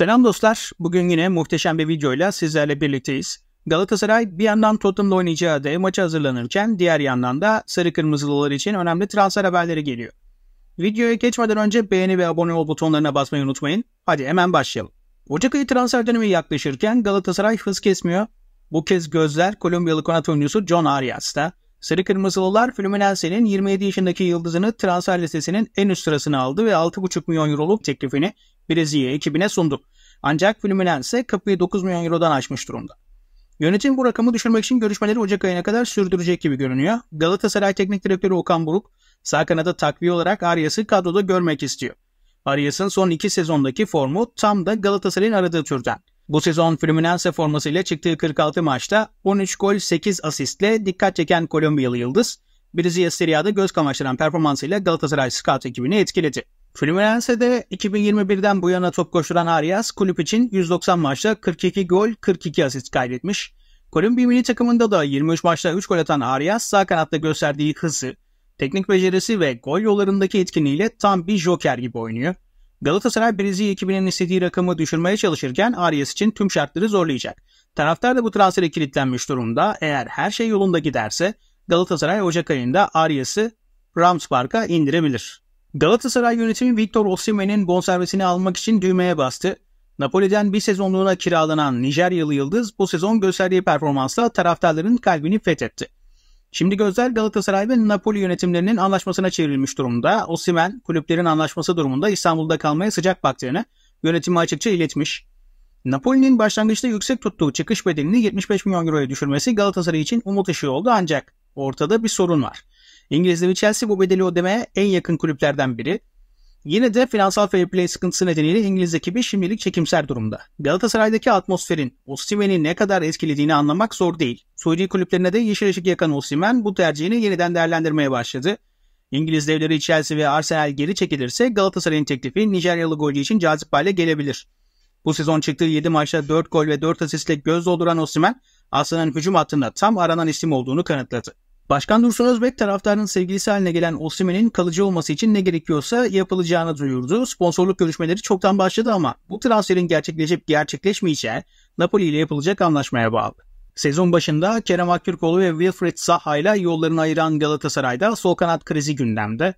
Selam dostlar. Bugün yine muhteşem bir videoyla sizlerle birlikteyiz. Galatasaray bir yandan Tottenham'la oynayacağı dev maça hazırlanırken diğer yandan da sarı kırmızılılar için önemli transfer haberleri geliyor. Videoya geçmeden önce beğeni ve abone ol butonlarına basmayı unutmayın. Hadi hemen başlayalım. Ocak ayı transfer dönemi yaklaşırken Galatasaray hız kesmiyor. Bu kez gözler Kolombiyalı kanat oyuncusu John Arias'ta. Sarı Kırmızılılar Fluminense'nin 27 yaşındaki yıldızını transfer listesinin en üst sırasını aldı ve 6,5 milyon euroluk teklifini Brezilya ekibine sundu. Ancak Fluminense kapıyı 9 milyon eurodan açmış durumda. Yönetim bu rakamı düşürmek için görüşmeleri Ocak ayına kadar sürdürecek gibi görünüyor. Galatasaray Teknik Direktörü Okan Buruk, sağ kanada takviye olarak Arias'ı kadroda görmek istiyor. Arias'ın son iki sezondaki formu tam da Galatasaray'ın aradığı türden. Bu sezon Fluminense formasıyla çıktığı 46 maçta 13 gol 8 asistle dikkat çeken Kolombiyalı Yıldız, Brezilya Serie A'da göz kamaştıran performansıyla Galatasaray scout ekibini etkiledi. Fluminense'de 2021'den bu yana top koşuran Arias kulüp için 190 maçta 42 gol 42 asist kaydetmiş. Kolombiya milli takımında da 23 maçta 3 gol atan Arias sağ kanatta gösterdiği hızı, teknik becerisi ve gol yollarındaki etkinliğiyle tam bir joker gibi oynuyor. Galatasaray Brezilya ekibinin istediği rakamı düşürmeye çalışırken Arias için tüm şartları zorlayacak. Taraftar da bu transfere kilitlenmiş durumda. Eğer her şey yolunda giderse Galatasaray Ocak ayında Arias'ı Ramspark'a indirebilir. Galatasaray yönetimi Victor Osimhen'in bonservisini almak için düğmeye bastı. Napoli'den bir sezonluğuna kiralanan Nijeryalı Yıldız bu sezon gösterdiği performansla taraftarların kalbini fethetti. Şimdi gözler Galatasaray ve Napoli yönetimlerinin anlaşmasına çevrilmiş durumda. Osimhen kulüplerin anlaşması durumunda İstanbul'da kalmaya sıcak baktığını yönetime açıkça iletmiş. Napoli'nin başlangıçta yüksek tuttuğu çıkış bedelini 75 milyon euroya düşürmesi Galatasaray için umut ışığı oldu ancak ortada bir sorun var. İngiliz ve Chelsea bu bedeli ödemeye en yakın kulüplerden biri. Yine de finansal fair play sıkıntısı nedeniyle İngiliz ekibi şimdilik çekimser durumda. Galatasaray'daki atmosferin Osimen'i ne kadar etkilediğini anlamak zor değil. Suudi kulüplerine de yeşil ışık yakan Osimen bu tercihini yeniden değerlendirmeye başladı. İngiliz devleri Chelsea ve Arsenal geri çekilirse Galatasaray'ın teklifi Nijeryalı golcü için cazip hale gelebilir. Bu sezon çıktığı 7 maçta 4 gol ve 4 asistle göz dolduran Osimen, Aslan'ın hücum hattında tam aranan isim olduğunu kanıtladı. Başkan Dursun Özbek taraftarın sevgilisi haline gelen Osimhen'in kalıcı olması için ne gerekiyorsa yapılacağını duyurdu. Sponsorluk görüşmeleri çoktan başladı ama bu transferin gerçekleşip gerçekleşmeyeceği Napoli ile yapılacak anlaşmaya bağlı. Sezon başında Kerem Aktürkoğlu ve Wilfred Zaha ile yollarını ayıran Galatasaray'da sol kanat krizi gündemde.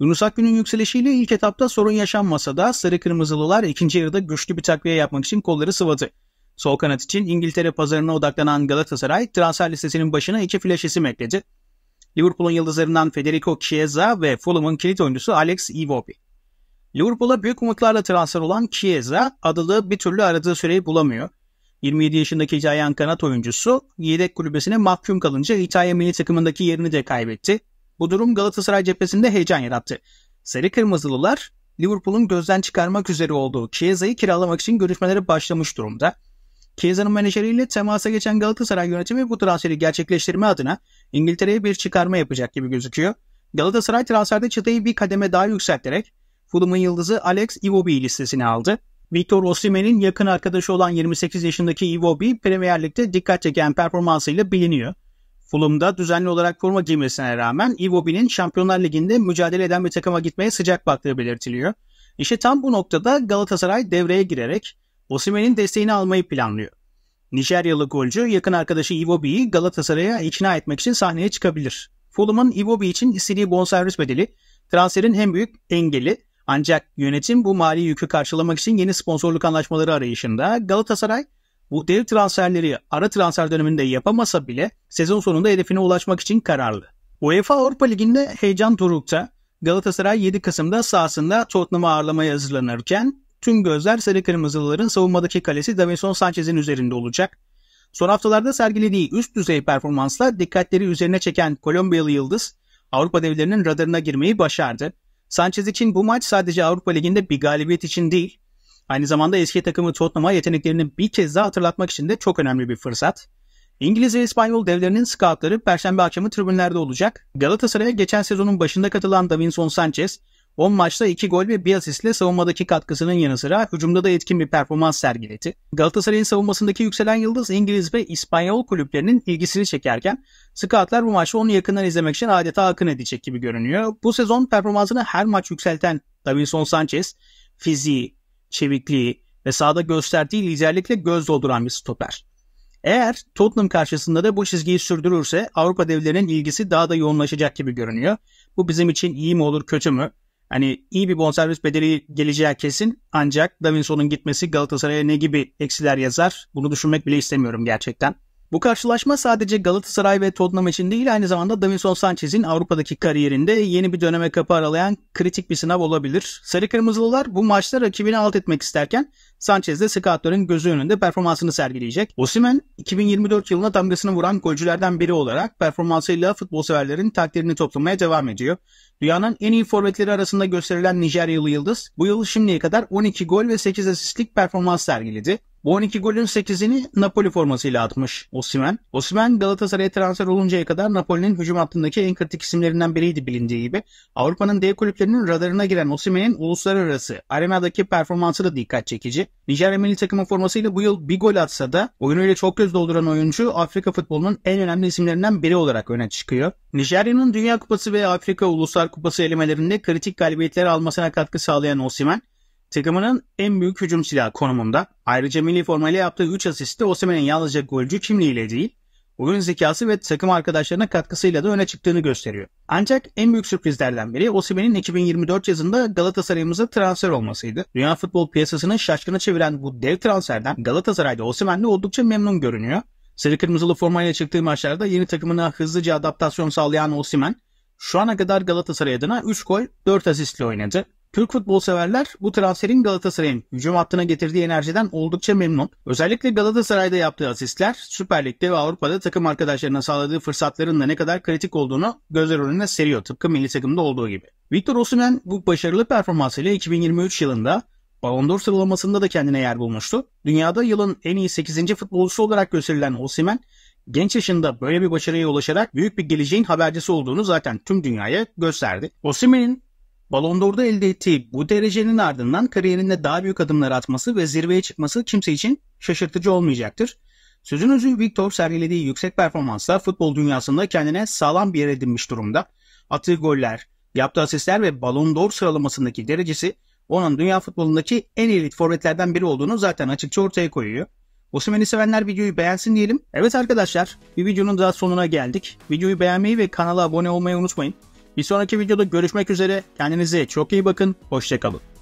Yunus Akgün'ün yükselişiyle ilk etapta sorun yaşanmasa da Sarı Kırmızılılar ikinci yarıda güçlü bir takviye yapmak için kolları sıvadı. Sol kanat için İngiltere pazarına odaklanan Galatasaray transfer listesinin başına iki flash isim ekledi. Liverpool'un yıldızlarından Federico Chiesa ve Fulham'ın kilit oyuncusu Alex Iwobi. Liverpool'a büyük umutlarla transfer olan Chiesa adalı bir türlü aradığı süreyi bulamıyor. 27 yaşındaki İtalyan kanat oyuncusu yedek kulübesine mahkum kalınca İtalya milli takımındaki yerini de kaybetti. Bu durum Galatasaray cephesinde heyecan yarattı. Sarı Kırmızılılar Liverpool'un gözden çıkarmak üzere olduğu Chiesa'yı kiralamak için görüşmelere başlamış durumda. Chiesa'nın menajeriyle temasa geçen Galatasaray yönetimi bu transferi gerçekleştirme adına İngiltere'ye bir çıkarma yapacak gibi gözüküyor. Galatasaray transferde çıtayı bir kademe daha yükselterek Fulham'ın yıldızı Alex Iwobi listesine aldı. Victor Osimhen'in yakın arkadaşı olan 28 yaşındaki Iwobi Premier Lig'de dikkat çeken performansıyla biliniyor. Fulham'da düzenli olarak forma giymesine rağmen Iwobi'nin Şampiyonlar Ligi'nde mücadele eden bir takıma gitmeye sıcak baktığı belirtiliyor. İşte tam bu noktada Galatasaray devreye girerek Osimen'in desteğini almayı planlıyor. Nijeryalı golcü yakın arkadaşı Iwobi'yi Galatasaray'a ikna etmek için sahneye çıkabilir. Fulham'ın Iwobi için istediği bonservis bedeli transferin en büyük engeli ancak yönetim bu mali yükü karşılamak için yeni sponsorluk anlaşmaları arayışında Galatasaray bu dev transferleri ara transfer döneminde yapamasa bile sezon sonunda hedefine ulaşmak için kararlı. UEFA Avrupa Ligi'nde heyecan durukta. Galatasaray 7 Kasım'da sahasında Tottenham'ı ağırlamaya hazırlanırken Tüm gözler sarı kırmızılıların savunmadaki kalesi Davinson Sanchez'in üzerinde olacak. Son haftalarda sergilediği üst düzey performansla dikkatleri üzerine çeken Kolombiyalı Yıldız Avrupa devlerinin radarına girmeyi başardı. Sanchez için bu maç sadece Avrupa Ligi'nde bir galibiyet için değil, aynı zamanda eski takımı Tottenham'a yeteneklerini bir kez daha hatırlatmak için de çok önemli bir fırsat. İngiliz ve İspanyol devlerinin scoutları Perşembe akşamı tribünlerde olacak. Galatasaray'a geçen sezonun başında katılan Davinson Sanchez, 10 maçta 2 gol ve 1 asistle savunmadaki katkısının yanı sıra hücumda da etkin bir performans sergiledi. Galatasaray'ın savunmasındaki yükselen yıldız İngiliz ve İspanyol kulüplerinin ilgisini çekerken Scoutlar bu maçı onu yakından izlemek için adeta akın edecek gibi görünüyor. Bu sezon performansını her maç yükselten Davinson Sanchez fiziği, çevikliği ve sahada gösterdiği liderlikle göz dolduran bir stoper. Eğer Tottenham karşısında da bu çizgiyi sürdürürse Avrupa devlerinin ilgisi daha da yoğunlaşacak gibi görünüyor. Bu bizim için iyi mi olur kötü mü? Hani iyi bir bonservis bedeli geleceği kesin ancak Davinson'un gitmesi Galatasaray'a ne gibi eksiler yazar bunu düşünmek bile istemiyorum gerçekten. Bu karşılaşma sadece Galatasaray ve Tottenham için değil aynı zamanda Davinson Sanchez'in Avrupa'daki kariyerinde yeni bir döneme kapı aralayan kritik bir sınav olabilir. Sarı Kırmızılılar bu maçta rakibini alt etmek isterken Sanchez de scoutların gözü önünde performansını sergileyecek. Osimen 2024 yılına damgasını vuran golcülerden biri olarak performansıyla futbol severlerin takdirini toplamaya devam ediyor. Dünyanın en iyi forvetleri arasında gösterilen Nijeryalı Yıldız bu yıl şimdiye kadar 12 gol ve 8 asistlik performans sergiledi. Bu 12 golün 8'ini Napoli formasıyla atmış Osimen. Osimen Galatasaray'a transfer oluncaya kadar Napoli'nin hücum hattındaki en kritik isimlerinden biriydi bilindiği gibi. Avrupa'nın dev kulüplerinin radarına giren Osimen'in uluslararası arenadaki performansı da dikkat çekici. Nijerya milli takımı formasıyla bu yıl bir gol atsa da oyunuyla çok göz dolduran oyuncu Afrika futbolunun en önemli isimlerinden biri olarak öne çıkıyor. Nijerya'nın Dünya Kupası ve Afrika Uluslar Kupası elemelerinde kritik galibiyetler almasına katkı sağlayan Osimen, Takımının en büyük hücum silahı konumunda. Ayrıca milli formayla yaptığı 3 asiste Osimen'in yalnızca golcü kimliğiyle değil, oyun zekası ve takım arkadaşlarına katkısıyla da öne çıktığını gösteriyor. Ancak en büyük sürprizlerden biri Osimen'in 2024 yazında Galatasaray'ımıza transfer olmasıydı. Dünya futbol piyasasını şaşkına çeviren bu dev transferden Galatasaray'da Osimen de oldukça memnun görünüyor. Sarı kırmızılı formayla çıktığı maçlarda yeni takımına hızlıca adaptasyon sağlayan Osimen şu ana kadar Galatasaray adına 3 gol 4 asistle oynadı. Türk futbol severler bu transferin Galatasaray'ın hücum hattına getirdiği enerjiden oldukça memnun. Özellikle Galatasaray'da yaptığı asistler Süper Lig'de ve Avrupa'da takım arkadaşlarına sağladığı fırsatların da ne kadar kritik olduğunu gözler önüne seriyor tıpkı milli takımda olduğu gibi. Victor Osimhen bu başarılı performansıyla 2023 yılında Ballon d'Or sıralamasında da kendine yer bulmuştu. Dünyada yılın en iyi 8. futbolcusu olarak gösterilen Osimhen genç yaşında böyle bir başarıya ulaşarak büyük bir geleceğin habercisi olduğunu zaten tüm dünyaya gösterdi. Osimhen'in Ballon d'Or'da elde ettiği bu derecenin ardından kariyerinde daha büyük adımlar atması ve zirveye çıkması kimse için şaşırtıcı olmayacaktır. Sözün özü Victor sergilediği yüksek performansla futbol dünyasında kendine sağlam bir yer edinmiş durumda. Attığı goller, yaptığı asistler ve Ballon d'Or sıralamasındaki derecesi onun dünya futbolundaki en elit forvetlerden biri olduğunu zaten açıkça ortaya koyuyor. Osimhen'i sevenler videoyu beğensin diyelim. Evet arkadaşlar bir videonun daha sonuna geldik. Videoyu beğenmeyi ve kanala abone olmayı unutmayın. Bir sonraki videoda görüşmek üzere. Kendinize çok iyi bakın. Hoşçakalın.